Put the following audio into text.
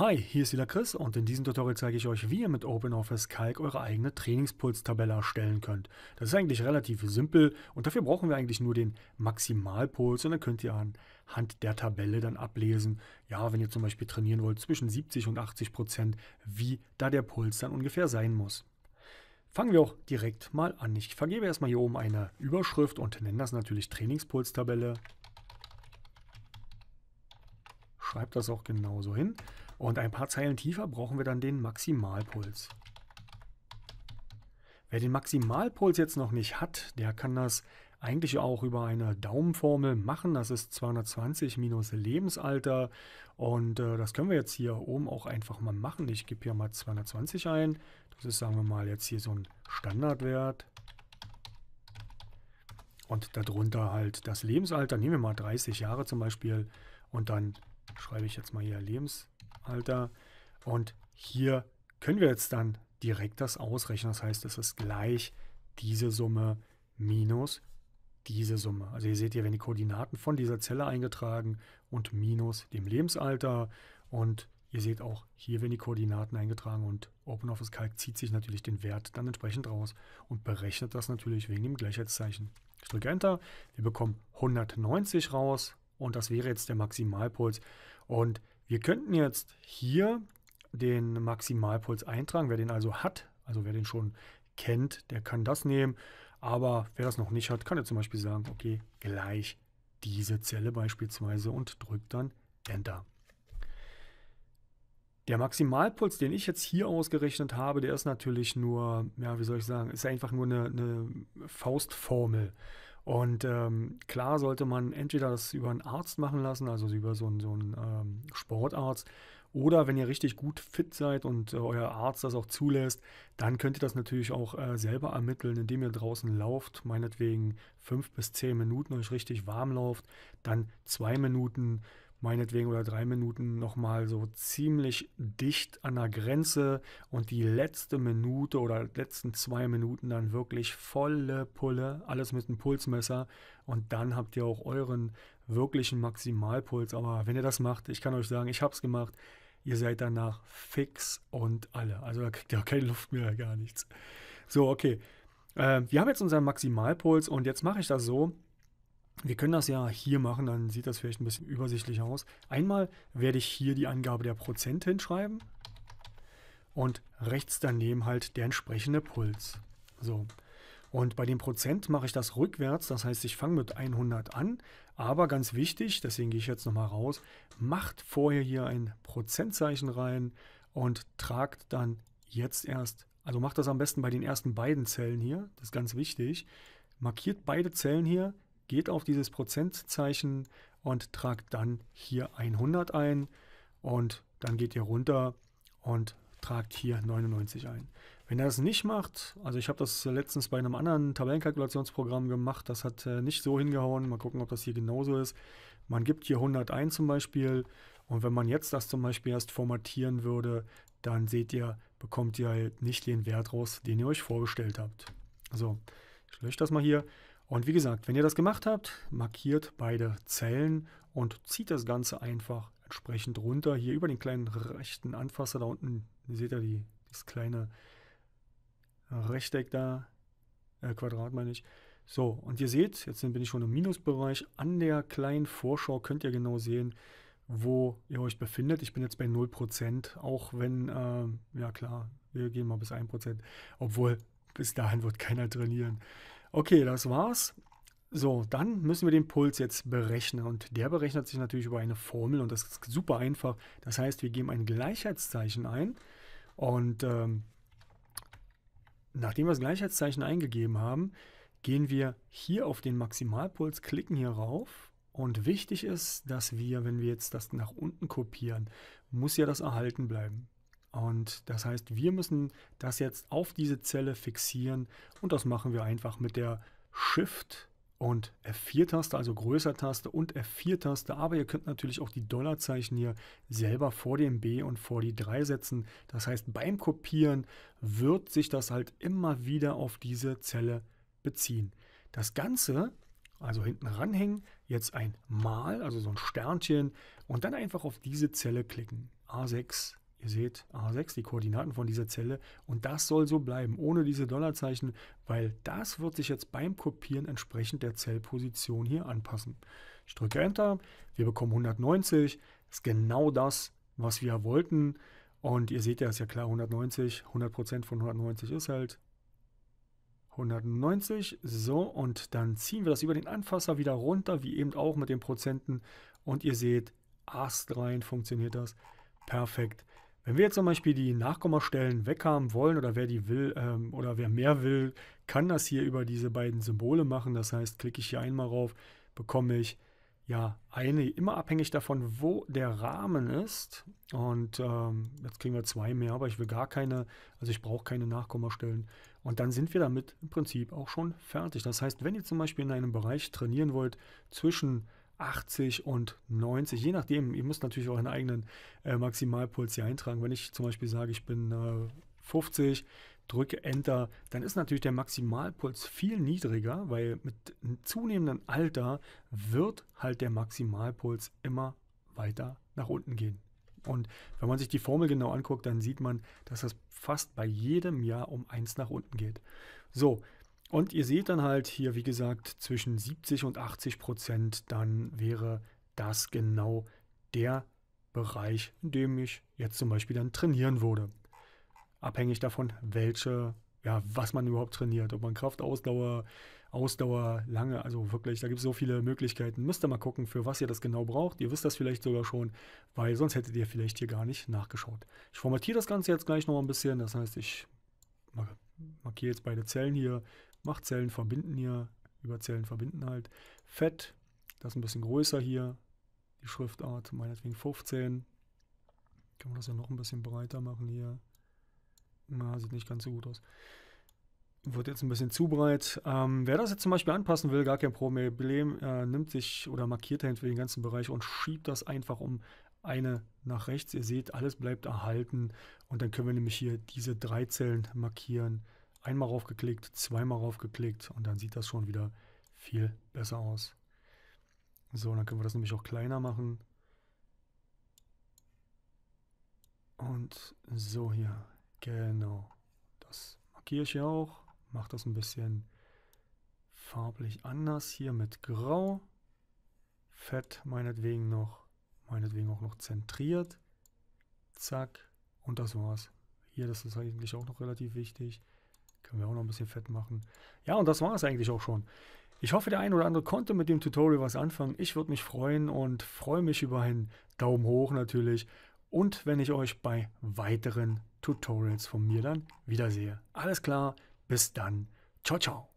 Hi, hier ist wieder Chris und in diesem Tutorial zeige ich euch, wie ihr mit OpenOffice Calc eure eigene Trainingspulstabelle erstellen könnt. Das ist eigentlich relativ simpel und dafür brauchen wir eigentlich nur den Maximalpuls und dann könnt ihr anhand der Tabelle dann ablesen, ja, wenn ihr zum Beispiel trainieren wollt, zwischen 70 und 80 Prozent, wie da der Puls dann ungefähr sein muss. Fangen wir auch direkt mal an. Ich vergebe erstmal hier oben eine Überschrift und nenne das natürlich Trainingspulstabelle. tabelle Schreibt das auch genauso hin. Und ein paar Zeilen tiefer brauchen wir dann den Maximalpuls. Wer den Maximalpuls jetzt noch nicht hat, der kann das eigentlich auch über eine Daumenformel machen. Das ist 220 minus Lebensalter. Und äh, das können wir jetzt hier oben auch einfach mal machen. Ich gebe hier mal 220 ein. Das ist, sagen wir mal, jetzt hier so ein Standardwert. Und darunter halt das Lebensalter. Nehmen wir mal 30 Jahre zum Beispiel. Und dann schreibe ich jetzt mal hier Lebensalter. Alter. Und hier können wir jetzt dann direkt das ausrechnen. Das heißt, es ist gleich diese Summe minus diese Summe. Also ihr seht hier, werden die Koordinaten von dieser Zelle eingetragen und minus dem Lebensalter. Und ihr seht auch hier, werden die Koordinaten eingetragen und OpenOffice Calc zieht sich natürlich den Wert dann entsprechend raus und berechnet das natürlich wegen dem Gleichheitszeichen. Ich drücke Enter, wir bekommen 190 raus und das wäre jetzt der Maximalpuls. Und wir könnten jetzt hier den Maximalpuls eintragen. Wer den also hat, also wer den schon kennt, der kann das nehmen. Aber wer das noch nicht hat, kann ja zum Beispiel sagen, okay, gleich diese Zelle beispielsweise und drückt dann Enter. Der Maximalpuls, den ich jetzt hier ausgerechnet habe, der ist natürlich nur, ja, wie soll ich sagen, ist einfach nur eine, eine Faustformel. Und ähm, klar sollte man entweder das über einen Arzt machen lassen, also über so einen, so einen ähm, Sportarzt, oder wenn ihr richtig gut fit seid und äh, euer Arzt das auch zulässt, dann könnt ihr das natürlich auch äh, selber ermitteln, indem ihr draußen lauft, meinetwegen fünf bis zehn Minuten euch richtig warm lauft, dann zwei Minuten meinetwegen oder drei Minuten nochmal so ziemlich dicht an der Grenze und die letzte Minute oder letzten zwei Minuten dann wirklich volle Pulle, alles mit einem Pulsmesser und dann habt ihr auch euren wirklichen Maximalpuls. Aber wenn ihr das macht, ich kann euch sagen, ich habe es gemacht, ihr seid danach fix und alle. Also da kriegt ihr auch keine Luft mehr, gar nichts. So, okay. Äh, wir haben jetzt unseren Maximalpuls und jetzt mache ich das so, wir können das ja hier machen, dann sieht das vielleicht ein bisschen übersichtlicher aus. Einmal werde ich hier die Angabe der Prozent hinschreiben und rechts daneben halt der entsprechende Puls. So. Und bei dem Prozent mache ich das rückwärts, das heißt, ich fange mit 100 an, aber ganz wichtig, deswegen gehe ich jetzt nochmal raus, macht vorher hier ein Prozentzeichen rein und tragt dann jetzt erst, also macht das am besten bei den ersten beiden Zellen hier, das ist ganz wichtig, markiert beide Zellen hier, geht auf dieses Prozentzeichen und tragt dann hier 100 ein und dann geht ihr runter und tragt hier 99 ein. Wenn er das nicht macht, also ich habe das letztens bei einem anderen Tabellenkalkulationsprogramm gemacht, das hat äh, nicht so hingehauen, mal gucken, ob das hier genauso ist. Man gibt hier 100 ein zum Beispiel und wenn man jetzt das zum Beispiel erst formatieren würde, dann seht ihr, bekommt ihr halt nicht den Wert raus, den ihr euch vorgestellt habt. So, ich lösche das mal hier und wie gesagt, wenn ihr das gemacht habt, markiert beide Zellen und zieht das Ganze einfach entsprechend runter. Hier über den kleinen rechten Anfasser da unten seht ihr die, das kleine Rechteck da, äh, Quadrat meine ich. So, und ihr seht, jetzt bin ich schon im Minusbereich, an der kleinen Vorschau könnt ihr genau sehen, wo ihr euch befindet. Ich bin jetzt bei 0%, auch wenn, äh, ja klar, wir gehen mal bis 1%, obwohl bis dahin wird keiner trainieren. Okay, das war's. So, dann müssen wir den Puls jetzt berechnen und der berechnet sich natürlich über eine Formel und das ist super einfach. Das heißt, wir geben ein Gleichheitszeichen ein und ähm, nachdem wir das Gleichheitszeichen eingegeben haben, gehen wir hier auf den Maximalpuls, klicken hier rauf und wichtig ist, dass wir, wenn wir jetzt das nach unten kopieren, muss ja das erhalten bleiben. Und das heißt, wir müssen das jetzt auf diese Zelle fixieren und das machen wir einfach mit der Shift und F4-Taste, also Größer-Taste und F4-Taste. Aber ihr könnt natürlich auch die Dollarzeichen hier selber vor dem B und vor die 3 setzen. Das heißt, beim Kopieren wird sich das halt immer wieder auf diese Zelle beziehen. Das Ganze, also hinten ranhängen, jetzt ein Mal, also so ein Sternchen und dann einfach auf diese Zelle klicken. A6, Ihr seht A6, die Koordinaten von dieser Zelle. Und das soll so bleiben, ohne diese Dollarzeichen, weil das wird sich jetzt beim Kopieren entsprechend der Zellposition hier anpassen. Ich drücke Enter, wir bekommen 190. Das ist genau das, was wir wollten. Und ihr seht ja, ist ja klar, 190, 100% von 190 ist halt 190. So, und dann ziehen wir das über den Anfasser wieder runter, wie eben auch mit den Prozenten. Und ihr seht, astrein funktioniert das. Perfekt. Wenn wir jetzt zum Beispiel die Nachkommastellen weghaben wollen oder wer die will ähm, oder wer mehr will, kann das hier über diese beiden Symbole machen. Das heißt, klicke ich hier einmal drauf, bekomme ich ja eine, immer abhängig davon, wo der Rahmen ist. Und ähm, jetzt kriegen wir zwei mehr, aber ich will gar keine, also ich brauche keine Nachkommastellen. Und dann sind wir damit im Prinzip auch schon fertig. Das heißt, wenn ihr zum Beispiel in einem Bereich trainieren wollt zwischen 80 und 90, je nachdem. Ihr müsst natürlich euren eigenen äh, Maximalpuls hier eintragen. Wenn ich zum Beispiel sage, ich bin äh, 50, drücke Enter, dann ist natürlich der Maximalpuls viel niedriger, weil mit zunehmendem Alter wird halt der Maximalpuls immer weiter nach unten gehen. Und wenn man sich die Formel genau anguckt, dann sieht man, dass das fast bei jedem Jahr um 1 nach unten geht. So, und ihr seht dann halt hier, wie gesagt, zwischen 70 und 80 Prozent, dann wäre das genau der Bereich, in dem ich jetzt zum Beispiel dann trainieren würde. Abhängig davon, welche, ja, was man überhaupt trainiert, ob man Kraft, Ausdauer, Ausdauer, lange, also wirklich, da gibt es so viele Möglichkeiten. Müsst ihr mal gucken, für was ihr das genau braucht. Ihr wisst das vielleicht sogar schon, weil sonst hättet ihr vielleicht hier gar nicht nachgeschaut. Ich formatiere das Ganze jetzt gleich noch ein bisschen, das heißt, ich markiere jetzt beide Zellen hier, macht Zellen verbinden hier, über Zellen verbinden halt. Fett, das ist ein bisschen größer hier, die Schriftart, meinetwegen 15. Kann man das ja noch ein bisschen breiter machen hier. Na, sieht nicht ganz so gut aus. Wird jetzt ein bisschen zu breit. Ähm, wer das jetzt zum Beispiel anpassen will, gar kein Problem, äh, nimmt sich oder markiert hinter den ganzen Bereich und schiebt das einfach um eine nach rechts. Ihr seht, alles bleibt erhalten und dann können wir nämlich hier diese drei Zellen markieren einmal raufgeklickt, zweimal raufgeklickt und dann sieht das schon wieder viel besser aus. So, dann können wir das nämlich auch kleiner machen. Und so hier, genau. Das markiere ich hier auch. Mache das ein bisschen farblich anders. Hier mit Grau. Fett meinetwegen noch. Meinetwegen auch noch zentriert. Zack. Und das war's. Hier, das ist eigentlich auch noch relativ wichtig. Können wir auch noch ein bisschen fett machen. Ja, und das war es eigentlich auch schon. Ich hoffe, der ein oder andere konnte mit dem Tutorial was anfangen. Ich würde mich freuen und freue mich über einen Daumen hoch natürlich. Und wenn ich euch bei weiteren Tutorials von mir dann wiedersehe. Alles klar, bis dann. Ciao, ciao.